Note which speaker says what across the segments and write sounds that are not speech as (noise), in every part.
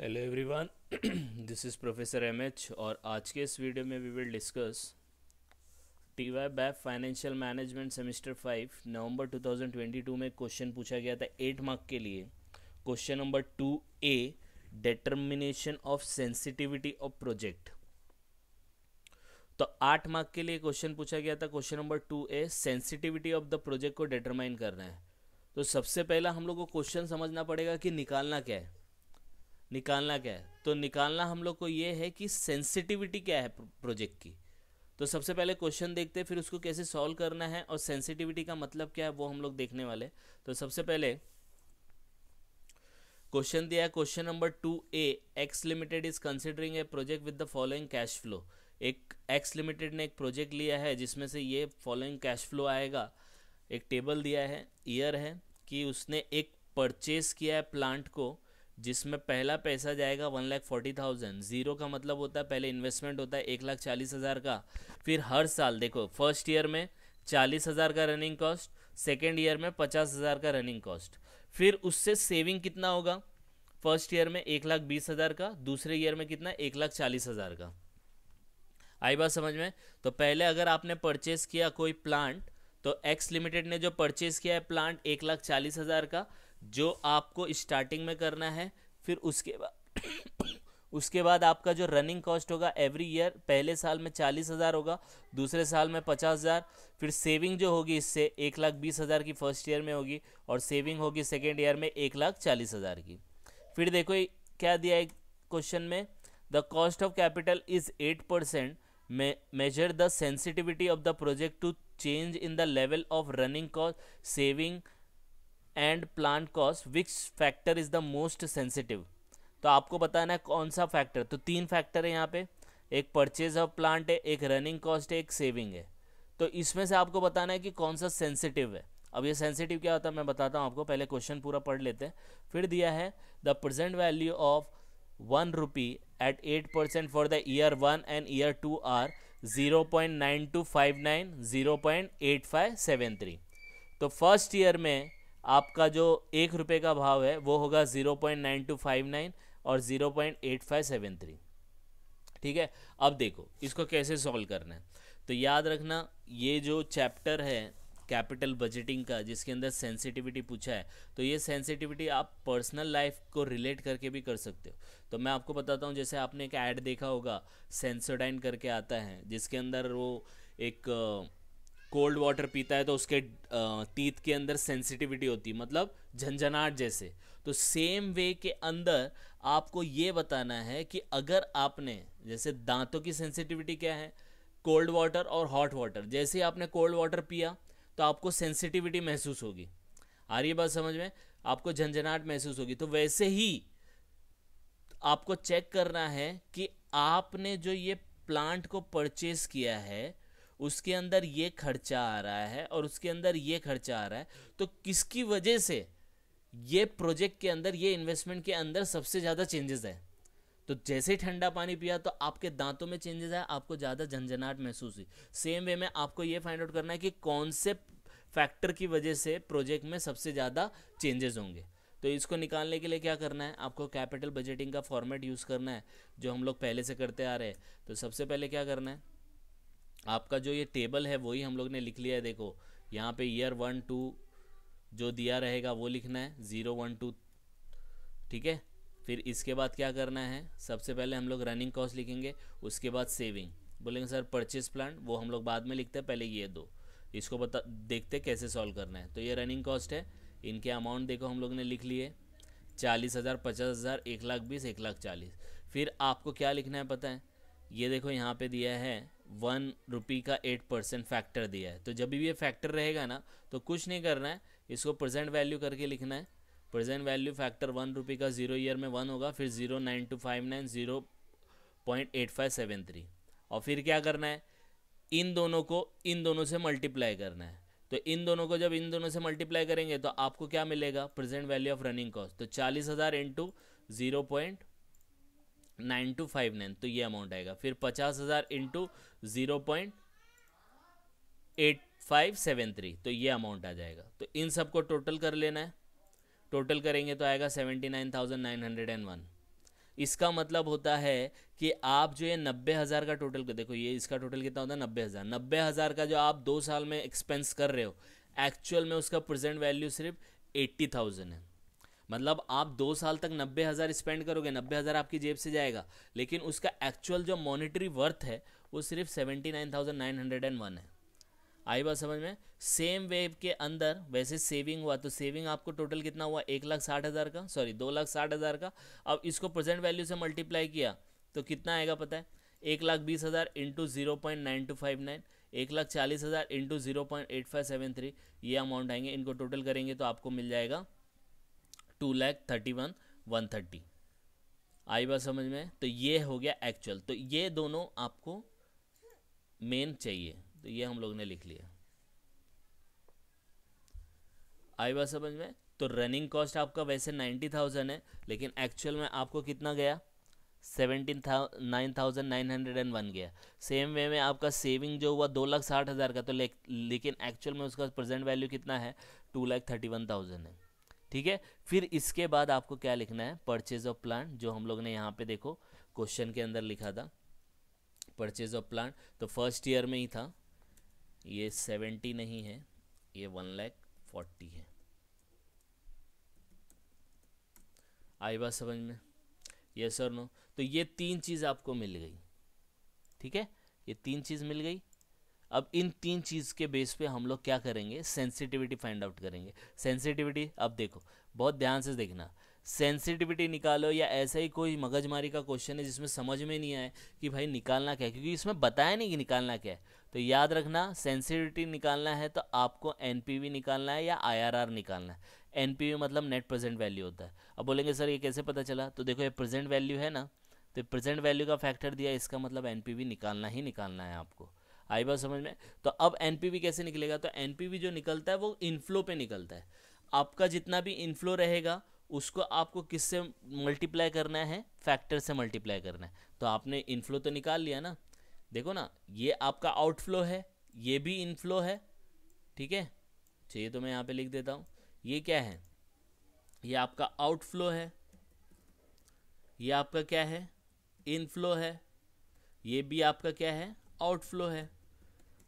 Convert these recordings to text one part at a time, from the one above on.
Speaker 1: hello everyone this is professor MH और आज के इस वीडियो में we will discuss T Y BAF financial management semester five November 2022 में क्वेश्चन पूछा गया था एट मार्क के लिए question number two A determination of sensitivity of project तो आठ मार्क के लिए क्वेश्चन पूछा गया था question number two A sensitivity of the project को डिटरमाइन करना है तो सबसे पहला हम लोग को क्वेश्चन समझना पड़ेगा कि निकालना क्या है निकालना क्या है तो निकालना हम लोग को ये है कि सेंसिटिविटी क्या है प्रोजेक्ट की तो सबसे पहले क्वेश्चन देखते हैं फिर उसको कैसे सॉल्व करना है और सेंसिटिविटी का मतलब क्या है वो हम लोग देखने वाले तो सबसे पहले क्वेश्चन दिया है question number two A X limited is considering a project with the following cash flow एक एक्स लिमिटेड ने एक प्रोजेक्ट लिया है जिसमें से ये फॉलोइंग कैश फ्लो आएगा एक टेबल दिया है ईयर है कि उसने एक परचेस किया है प्लांट को जिसमें पहला पैसा जाएगा one lakh forty thousand zero का मतलब होता है पहले इन्वेस्टमेंट होता है एक लाख चालीस हज़ार का फिर हर साल देखो फर्स्ट ईयर में चालीस हज़ार का रनिंग कॉस्ट सेकेंड ईयर में पचास हज़ार का रनिंग कॉस्ट फिर उससे सेविंग कितना होगा फर्स्ट ईयर में एक लाख बीस हज़ार का दूसरे ईयर में कितना एक लाख चालीस हज़ार का आई बात समझ में तो पहले अगर आपने परचेस किया कोई प्लांट तो एक्स लिमिटेड ने जो परचेस किया है प्लांट एक लाख चालीस हज़ार का जो आपको स्टार्टिंग में करना है फिर उसके बाद (coughs) उसके बाद आपका जो रनिंग कॉस्ट होगा एवरी ईयर पहले साल में चालीस हज़ार होगा दूसरे साल में पचास हज़ार फिर सेविंग जो होगी इससे एक लाख बीस हज़ार की फर्स्ट ईयर में होगी और सेविंग होगी सेकेंड ईयर में एक लाख चालीस हज़ार की फिर देखो क्या दिया है क्वेश्चन में the cost of capital is eight percent measure the sensitivity of the project to change in the level of running cost saving and plant cost which factor is the most sensitive तो आपको बताना है कौन सा factor तो तीन factor है यहाँ पे एक परचेज ऑफ प्लांट है एक रनिंग कॉस्ट है एक सेविंग है तो इसमें से आपको बताना है कि कौन सा सेंसिटिव है अब ये सेंसिटिव क्या होता है मैं बताता हूँ आपको पहले क्वेश्चन पूरा पढ़ लेते हैं फिर दिया है the present value of one rupee at eight percent for the year one and year two are zero point nine two five nine zero point eight five seven three तो फर्स्ट ईयर में आपका जो एक रुपये का भाव है वो होगा zero point nine two five nine और zero point eight five seven three ठीक है अब देखो इसको कैसे सॉल्व करना है तो याद रखना ये जो चैप्टर है कैपिटल बजटिंग का जिसके अंदर सेंसिटिविटी पूछा है तो ये सेंसिटिविटी आप पर्सनल लाइफ को रिलेट करके भी कर सकते हो तो मैं आपको बताता हूँ जैसे आपने एक ऐड देखा होगा सेंसोडाइन करके आता है जिसके अंदर वो एक कोल्ड वाटर पीता है तो उसके तीत के अंदर सेंसिटिविटी होती है मतलब झंझनाहट जैसे तो सेम वे के अंदर आपको ये बताना है कि अगर आपने जैसे दांतों की सेंसिटिविटी क्या है कोल्ड वाटर और हॉट वाटर जैसे ही आपने कोल्ड वाटर पिया तो आपको सेंसिटिविटी महसूस होगी आ रही बात समझ में आपको झंझनाहट महसूस होगी तो वैसे ही आपको चेक करना है कि आपने जो ये प्लांट को परचेस किया है उसके अंदर ये खर्चा आ रहा है और उसके अंदर ये खर्चा आ रहा है तो किसकी वजह से ये प्रोजेक्ट के अंदर ये इन्वेस्टमेंट के अंदर सबसे ज़्यादा चेंजेस है तो जैसे ही ठंडा पानी पिया तो आपके दांतों में चेंजेस आया आपको ज़्यादा झंझनाहट महसूस हुई सेम वे में आपको ये फाइंड आउट करना है कि कौन से फैक्टर की वजह से प्रोजेक्ट में सबसे ज़्यादा चेंजेस होंगे तो इसको निकालने के लिए क्या करना है आपको कैपिटल बजटिंग का फॉर्मेट यूज़ करना है जो हम लोग पहले से करते आ रहे हैं तो सबसे पहले क्या करना है आपका जो ये टेबल है वही हम लोग ने लिख लिया है देखो यहाँ पे ईयर वन टू जो दिया रहेगा वो लिखना है ज़ीरो वन टू ठीक है फिर इसके बाद क्या करना है सबसे पहले हम लोग रनिंग कॉस्ट लिखेंगे उसके बाद सेविंग बोलेंगे सर परचेज प्लान वो हम लोग बाद में लिखते हैं पहले ये दो इसको बता देखते कैसे सॉल्व करना है तो ये रनिंग कॉस्ट है इनके अमाउंट देखो हम लोग ने लिख लिए चालीस हज़ार पचास हज़ार एक लाख बीस एक लाख चालीस फिर आपको क्या लिखना है पता है ये देखो यहाँ पे दिया है वन रुपी का एट परसेंट फैक्टर दिया है तो जब भी ये फैक्टर रहेगा ना तो कुछ नहीं करना है इसको प्रेजेंट वैल्यू करके लिखना है present value factor one rupee का ज़ीरो ईयर में वन होगा फिर zero nine two five nine zero point eight five seven three और फिर क्या करना है इन दोनों को इन दोनों से मल्टीप्लाई करना है तो इन दोनों को जब इन दोनों से मल्टीप्लाई करेंगे तो आपको क्या मिलेगा present value of running cost तो चालीस हज़ार into zero point nine two five nine तो ये अमाउंट आएगा फिर पचास हज़ार into zero point eight five seven three तो ये अमाउंट आ जाएगा तो इन सब को टोटल कर लेना है टोटल करेंगे तो आएगा seventy nine thousand nine hundred and one इसका मतलब होता है कि आप जो ये नब्बे हज़ार का टोटल कर देखो ये इसका टोटल कितना होता है नब्बे हज़ार नब्बे हज़ार का जो आप दो साल में एक्सपेंस कर रहे हो एक्चुअल में उसका प्रेजेंट वैल्यू सिर्फ एट्टी थाउजेंड है मतलब आप दो साल तक नब्बे हज़ार स्पेंड करोगे नब्बे हज़ार आपकी जेब से जाएगा लेकिन उसका एक्चुअल जो मॉनिटरी वर्थ है वो सिर्फ seventy nine thousand nine hundred and one है आई बात समझ में सेम वेव के अंदर वैसे सेविंग हुआ तो सेविंग आपको टोटल कितना हुआ एक लाख साठ हज़ार का सॉरी दो लाख साठ हज़ार का अब इसको प्रेजेंट वैल्यू से मल्टीप्लाई किया तो कितना आएगा पता है एक लाख बीस हज़ार into zero point nine two five nine एक लाख चालीस हज़ार into zero point eight five seven three ये अमाउंट आएंगे इनको टोटल करेंगे तो आपको मिल जाएगा two lakh thirty one one thirty आई बात समझ में तो ये हो गया एक्चुअल तो ये दोनों आपको मेन चाहिए तो ये हम लोग ने लिख लिया आई बात समझ में तो रनिंग कॉस्ट आपका वैसे नाइन्टी थाउजेंड है लेकिन एक्चुअल में आपको कितना गया सेवेंटीन था nine thousand nine hundred and one गया सेम वे में आपका सेविंग जो हुआ दो लाख साठ हज़ार का तो ले, लेकिन एक्चुअल में उसका प्रेजेंट वैल्यू कितना है two lakh thirty one thousand है ठीक है फिर इसके बाद आपको क्या लिखना है परचेज ऑफ प्लांट जो हम लोग ने यहाँ पे देखो क्वेश्चन के अंदर लिखा था परचेज ऑफ प्लांट तो फर्स्ट ईयर में ही था ये सेवेंटी नहीं है ये वन लैख फोर्टी है आई बात समझ में यस और नो तो ये तीन चीज़ आपको मिल गई ठीक है ये तीन चीज़ मिल गई अब इन तीन चीज़ के बेस पे हम लोग क्या करेंगे सेंसिटिविटी फाइंड आउट करेंगे सेंसिटिविटी अब देखो बहुत ध्यान से देखना सेंसिटिविटी निकालो या ऐसा ही कोई मगजमारी का क्वेश्चन है जिसमें समझ में नहीं आए कि भाई निकालना क्या है क्योंकि इसमें बताया नहीं कि निकालना क्या है तो याद रखना सेंसिटिविटी निकालना है तो आपको एन निकालना है या आई निकालना है एन मतलब नेट प्रेजेंट वैल्यू होता है अब बोलेंगे सर ये कैसे पता चला तो देखो ये प्रेजेंट वैल्यू है ना तो प्रेजेंट वैल्यू का फैक्टर दिया इसका मतलब एन निकालना ही निकालना है आपको आई बात समझ में तो अब एन कैसे निकलेगा तो एन जो निकलता है वो इनफ्लो पे निकलता है आपका जितना भी इनफ्लो रहेगा उसको आपको किससे मल्टीप्लाई करना है फैक्टर से मल्टीप्लाई करना है तो आपने इनफ्लो तो निकाल लिया ना देखो ना ये आपका आउटफ्लो है ये भी इनफ्लो है ठीक है चाहिए तो मैं यहाँ पे लिख देता हूँ ये क्या है ये आपका आउटफ्लो है ये आपका क्या है इनफ्लो है ये भी आपका क्या है आउटफ्लो है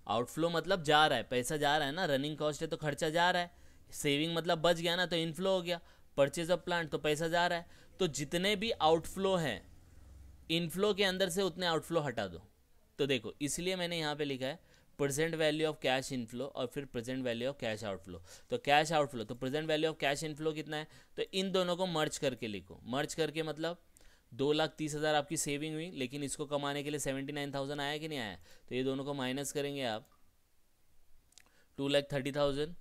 Speaker 1: आउटफ्लो मतलब जा रहा है पैसा जा रहा है ना रनिंग कॉस्ट है तो खर्चा जा रहा है सेविंग मतलब बच गया ना तो इनफ्लो हो गया परचेज ऑफ प्लांट तो पैसा जा रहा है तो जितने भी आउटफ्लो हैं इनफ्लो के अंदर से उतने आउटफ्लो हटा दो तो देखो इसलिए मैंने यहाँ पे लिखा है present value of cash inflow और फिर present value of cash outflow तो कैश आउटफ्लो तो present value of cash inflow कितना है तो इन दोनों को मर्ज करके लिखो मर्ज करके मतलब दो लाख तीस हज़ार आपकी सेविंग हुई लेकिन इसको कमाने के लिए सेवेंटी नाइन थाउजेंड आया कि नहीं आया तो ये दोनों को माइनस करेंगे आप two lakh thirty thousand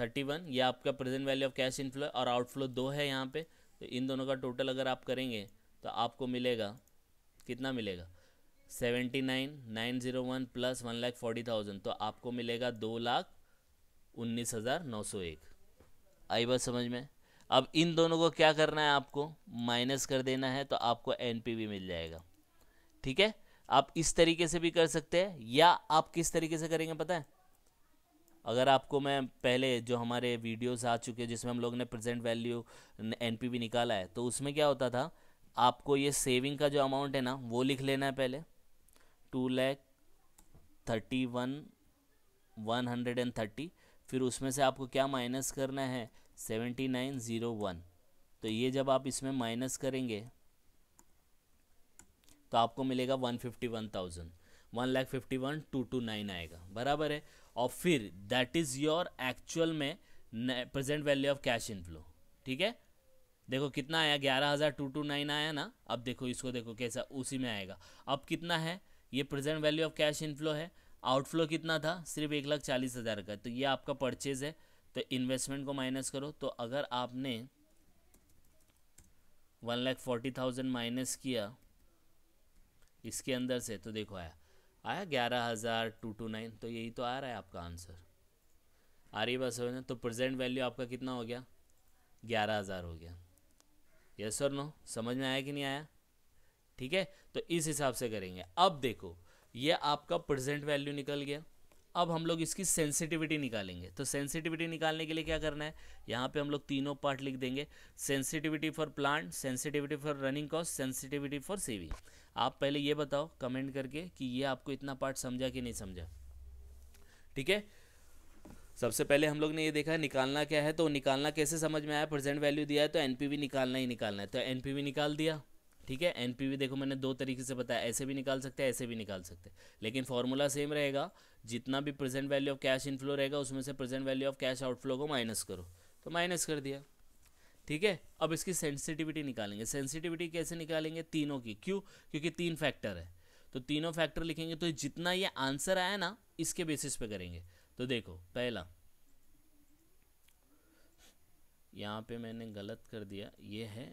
Speaker 1: thirty one ये आपका present value of cash inflow और आउटफ्लो दो है यहाँ पे तो इन दोनों का टोटल अगर आप करेंगे तो आपको मिलेगा कितना मिलेगा seventy nine nine zero one plus one lakh forty thousand तो आपको मिलेगा दो लाख उन्नीस हज़ार नौ सौ एक आई बात समझ में अब इन दोनों को क्या करना है आपको माइनस कर देना है तो आपको एन मिल जाएगा ठीक है आप इस तरीके से भी कर सकते हैं या आप किस तरीके से करेंगे पता है अगर आपको मैं पहले जो हमारे वीडियोस आ चुके हैं जिसमें हम लोग ने प्रेजेंट वैल्यू एन निकाला है तो उसमें क्या होता था आपको ये सेविंग का जो अमाउंट है ना वो लिख लेना है पहले two lakh thirty one one hundred and thirty फिर उसमें से आपको क्या माइनस करना है सेवेंटी नाइन ज़ीरो वन तो ये जब आप इसमें माइनस करेंगे तो आपको मिलेगा one fifty one thousand one lakh fifty one two two nine आएगा बराबर है और फिर दैट इज़ योर एक्चुअल में present value of cash inflow ठीक है देखो कितना आया ग्यारह हज़ार टू टू नाइन आया ना अब देखो इसको देखो कैसा उसी में आएगा अब कितना है ये present value of cash inflow है आउटफ्लो कितना था सिर्फ एक लाख चालीस हज़ार का तो ये आपका परचेज़ है तो इन्वेस्टमेंट को माइनस करो तो अगर आपने one lakh forty thousand minus किया इसके अंदर से तो देखो आया आया ग्यारह हज़ार टू टू नाइन तो यही तो आ रहा है आपका आंसर आ रही बस हो तो प्रेजेंट वैल्यू आपका कितना हो गया ग्यारह हज़ार हो गया यस और नो समझ में आया कि नहीं आया ठीक है तो इस हिसाब से करेंगे अब देखो ये आपका प्रेजेंट वैल्यू निकल गया अब हम लोग इसकी सेंसिटिविटी निकालेंगे तो सेंसिटिविटी निकालने के लिए क्या करना है यहाँ पे हम लोग तीनों पार्ट लिख देंगे sensitivity for plant sensitivity for running cost sensitivity for saving आप पहले ये बताओ कमेंट करके कि ये आपको इतना पार्ट समझा कि नहीं समझा ठीक है सबसे पहले हम लोग ने ये देखा निकालना क्या है तो निकालना कैसे समझ में आया प्रेजेंट वैल्यू दिया है तो एनपीवी निकालना ही निकालना है तो एनपीवी निकाल दिया ठीक है एनपीवी देखो मैंने दो तरीके से बताया ऐसे भी निकाल सकते हैं ऐसे भी निकाल सकते हैं लेकिन फॉर्मूला सेम रहेगा जितना भी present value of cash inflow रहेगा उसमें से present value of cash outflow को माइनस करो तो माइनस कर दिया ठीक है अब इसकी सेंसिटिविटी निकालेंगे सेंसिटिविटी कैसे निकालेंगे तीनों की क्यों क्योंकि तीन फैक्टर है तो तीनों फैक्टर लिखेंगे तो जितना ये आंसर आया ना इसके बेसिस पे करेंगे तो देखो पहला यहां पे मैंने गलत कर दिया ये है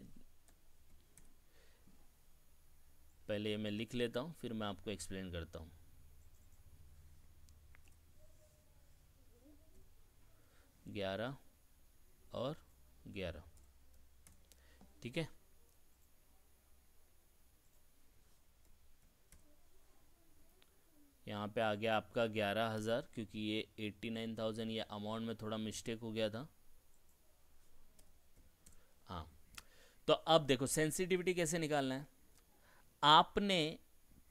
Speaker 1: पहले ये मैं लिख लेता हूं फिर मैं आपको एक्सप्लेन करता हूं ग्यारह और ग्यारह ठीक है यहाँ पे आ गया आपका ग्यारह हज़ार क्योंकि ये एट्टी नाइन थाउजेंड या अमाउंट में थोड़ा मिस्टेक हो गया था हाँ तो अब देखो सेंसिटिविटी कैसे निकालना है आपने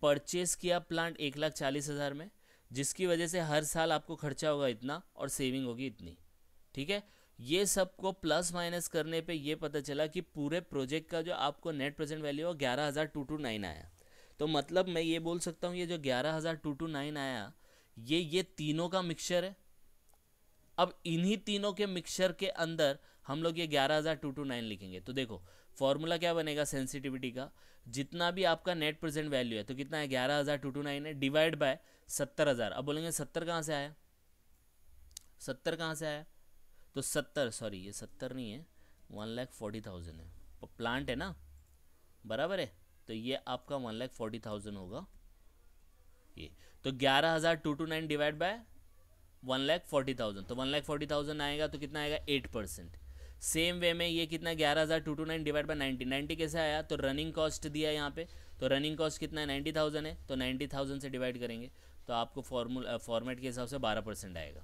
Speaker 1: परचेस किया प्लांट एक लाख चालीस हज़ार में जिसकी वजह से हर साल आपको खर्चा होगा इतना और सेविंग होगी इतनी ठीक है ये सबको प्लस माइनस करने पे ये पता चला कि पूरे प्रोजेक्ट का जो आपको नेट प्रेजेंट वैल्यू है ग्यारह हज़ार टू टू नाइन आया तो मतलब मैं ये बोल सकता हूँ ये जो ग्यारह हज़ार टू टू नाइन आया ये ये तीनों का मिक्सचर है अब इन्हीं तीनों के मिक्सचर के अंदर हम लोग ये ग्यारह हज़ार टू टू नाइन लिखेंगे तो देखो फॉर्मूला क्या बनेगा सेंसिटिविटी का जितना भी आपका नेट प्रेजेंट वैल्यू है तो कितना है ग्यारह हज़ार टू टू नाइन है डिवाइड बाय सत्तर हज़ार अब बोलेंगे सत्तर कहाँ से आया सत्तर कहाँ से आया तो सत्तर सॉरी ये सत्तर नहीं है वन लाख फोर्टी थाउजेंड है प्लांट है ना बराबर है तो ये आपका वन लाख फोर्टी थाउजेंड होगा ये तो ग्यारह हज़ार two two nine divide by one lakh forty thousand तो वन लाख फोर्टी थाउजेंड आएगा तो कितना आएगा एट परसेंट सेम वे में ये कितना ग्यारह हज़ार two two nine divide by ninety ninety कैसे आया तो रनिंग कॉस्ट दिया यहाँ पे तो रनिंग कॉस्ट कितना है नाइन्टी थाउजेंड है तो नाइन्टी थाउजेंड से डिवाइड करेंगे तो आपको फॉर्मूला फॉर्मेट के हिसाब से बारह परसेंट आएगा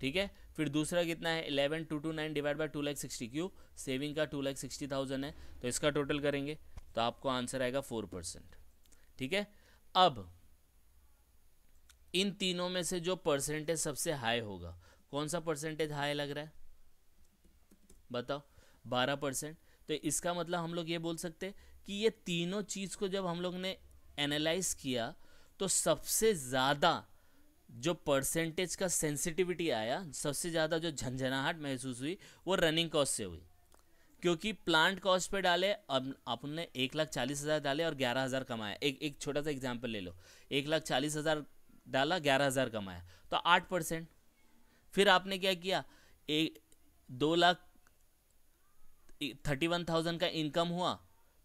Speaker 1: ठीक है फिर दूसरा कितना है eleven two two nine divide by two lakh sixty क्यू सेविंग का टू लैख सिक्सटी थाउजेंड है तो इसका टोटल करेंगे तो आपको आंसर आएगा फोर परसेंट ठीक है अब इन तीनों में से जो परसेंटेज सबसे हाई होगा कौन सा परसेंटेज हाई लग रहा है बताओ बारह परसेंट तो इसका मतलब हम लोग ये बोल सकते कि ये तीनों चीज़ को जब हम लोग ने एनालाइज किया तो सबसे ज़्यादा जो परसेंटेज का सेंसिटिविटी आया सबसे ज़्यादा जो झंझनाहट महसूस हुई वो रनिंग कॉस्ट से हुई क्योंकि प्लांट कॉस्ट पे डाले अब आपने एक लाख चालीस हज़ार डाले और ग्यारह हज़ार कमाया एक एक छोटा सा एग्जांपल ले लो एक लाख चालीस हज़ार डाला ग्यारह हज़ार कमाया तो आठ परसेंट फिर आपने क्या किया एक दो लाख थर्टी वन थाउजेंड का इनकम हुआ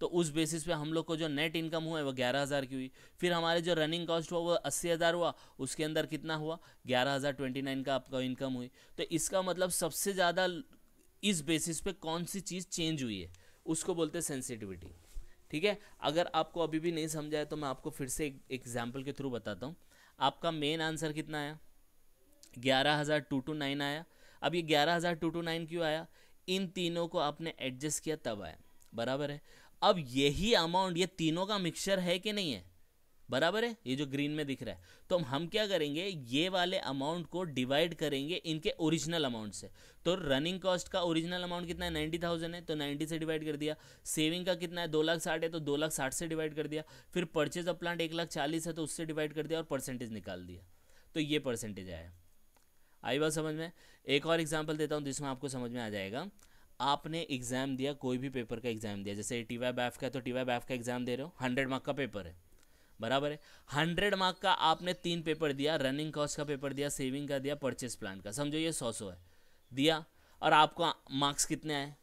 Speaker 1: तो उस बेसिस पे हम लोग को जो नेट इनकम हुआ है वो ग्यारह हज़ार की हुई फिर हमारे जो रनिंग कॉस्ट हुआ वो अस्सी हज़ार हुआ उसके अंदर कितना हुआ ग्यारह हज़ार ट्वेंटी नाइन का आपका इनकम हुई तो इसका मतलब सबसे ज़्यादा इस बेसिस पे कौन सी चीज़ चेंज हुई है उसको बोलते हैं सेंसिटिविटी ठीक है अगर आपको अभी भी नहीं समझा है तो मैं आपको फिर से एक एग्जाम्पल के थ्रू बताता हूँ आपका मेन आंसर कितना आया ग्यारह हज़ार टू टू नाइन आया अब ये ग्यारह हज़ार टू टू नाइन क्यों आया इन तीनों को आपने एडजस्ट किया तब आया बराबर है अब यही अमाउंट ये तीनों का मिक्सचर है कि नहीं है बराबर है ये जो ग्रीन में दिख रहा है तो हम क्या करेंगे ये वाले अमाउंट को डिवाइड करेंगे इनके ओरिजिनल अमाउंट से तो रनिंग कॉस्ट का ओरिजिनल अमाउंट कितना है नाइन्टी थाउजेंड है तो नाइन्टी से डिवाइड कर दिया सेविंग का कितना है दो लाख साठ है तो दो लाख साठ से डिवाइड कर दिया फिर परचेज ऑफ प्लांट एक लाख चालीस है तो उससे डिवाइड कर दिया और परसेंटेज निकाल दिया तो ये परसेंटेज आया आई बात समझ में एक और एग्जाम्पल देता हूँ जिसमें आपको समझ में आ जाएगा आपने एग्ज़ाम दिया कोई भी पेपर का एग्ज़ाम दिया जैसे टी वाई बैफ का तो टी वाई बैफ का एग्ज़ाम दे रहे हो हंड्रेड मार्क का पेपर है बराबर है हंड्रेड मार्क का आपने तीन पेपर दिया रनिंग कॉस्ट का पेपर दिया सेविंग का दिया परचेस प्लान का समझो ये सौ सौ है दिया और आपको मार्क्स कितने आए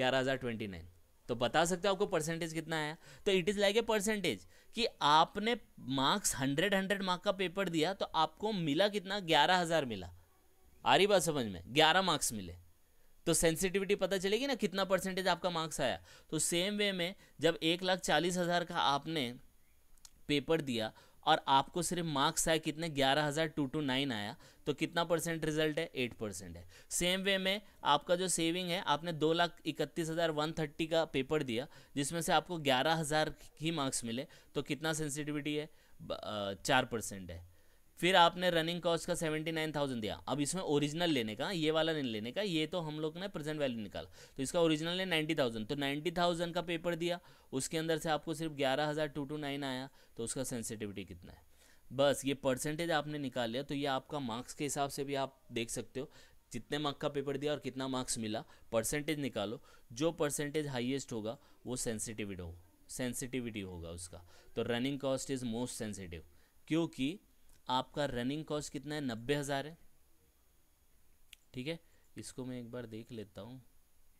Speaker 1: ग्यारह हज़ार ट्वेंटी नाइन तो बता सकते हो आपको परसेंटेज कितना आया तो it is like a percentage कि आपने मार्क्स हंड्रेड हंड्रेड मार्क का पेपर दिया तो आपको मिला कितना ग्यारह हज़ार मिला आ रही बात समझ में ग्यारह मार्क्स मिले तो सेंसिटिविटी पता चलेगी ना कितना परसेंटेज आपका मार्क्स आया तो सेम वे में जब एक लाख चालीस हज़ार का आपने पेपर दिया और आपको सिर्फ मार्क्स आए कितने ग्यारह हज़ार टू टू नाइन आया तो कितना परसेंट रिजल्ट है एट परसेंट है सेम वे में आपका जो सेविंग है आपने दो लाख इकतीस हज़ार वन थर्टी का पेपर दिया जिसमें से आपको ग्यारह हज़ार ही मार्क्स मिले तो कितना सेंसिटिविटी है चार परसेंट है फिर आपने रनिंग कॉस्ट का सेवेंटी नाइन थाउजेंड दिया अब इसमें ओरिजिनल लेने का ये वाला नहीं लेने का ये तो हम लोग ने प्रेजेंट वैल्यू निकाला तो इसका ओरिजिनल है नाइन्टी थाउजेंड तो नाइन्टी थाउजेंड का पेपर दिया उसके अंदर से आपको सिर्फ ग्यारह हज़ार टू टू नाइन आया तो उसका सेंसिटिविटी कितना है बस ये परसेंटेज आपने निकाल लिया तो ये आपका मार्क्स के हिसाब से भी आप देख सकते हो जितने मार्क का पेपर दिया और कितना मार्क्स मिला परसेंटेज निकालो जो परसेंटेज हाइएस्ट होगा वो सेंसिटिविटी हो सेंसिटिविटी होगा उसका तो running cost is most sensitive क्योंकि आपका रनिंग कॉस्ट कितना है नब्बे हज़ार है ठीक है इसको मैं एक बार देख लेता हूँ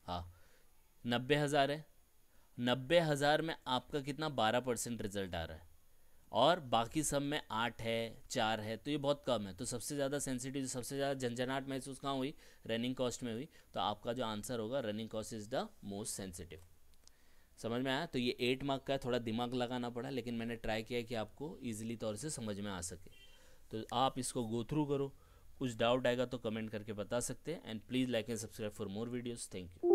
Speaker 1: हाँ नब्बे हज़ार है नब्बे हज़ार में आपका कितना बारह परसेंट रिजल्ट आ रहा है और बाकी सब में आठ है चार है तो ये बहुत कम है तो सबसे ज़्यादा सेंसिटिव सबसे ज़्यादा झंझनाहट महसूस कहाँ हुई रनिंग कॉस्ट में हुई तो आपका जो आंसर होगा running cost is the most sensitive समझ में आया तो ये एट मार्क का थोड़ा दिमाग लगाना पड़ा लेकिन मैंने ट्राई किया कि आपको ईजिली तौर से समझ में आ सके तो आप इसको गो थ्रू करो कुछ डाउट आएगा तो कमेंट करके बता सकते हैं and please like and subscribe for more videos thank you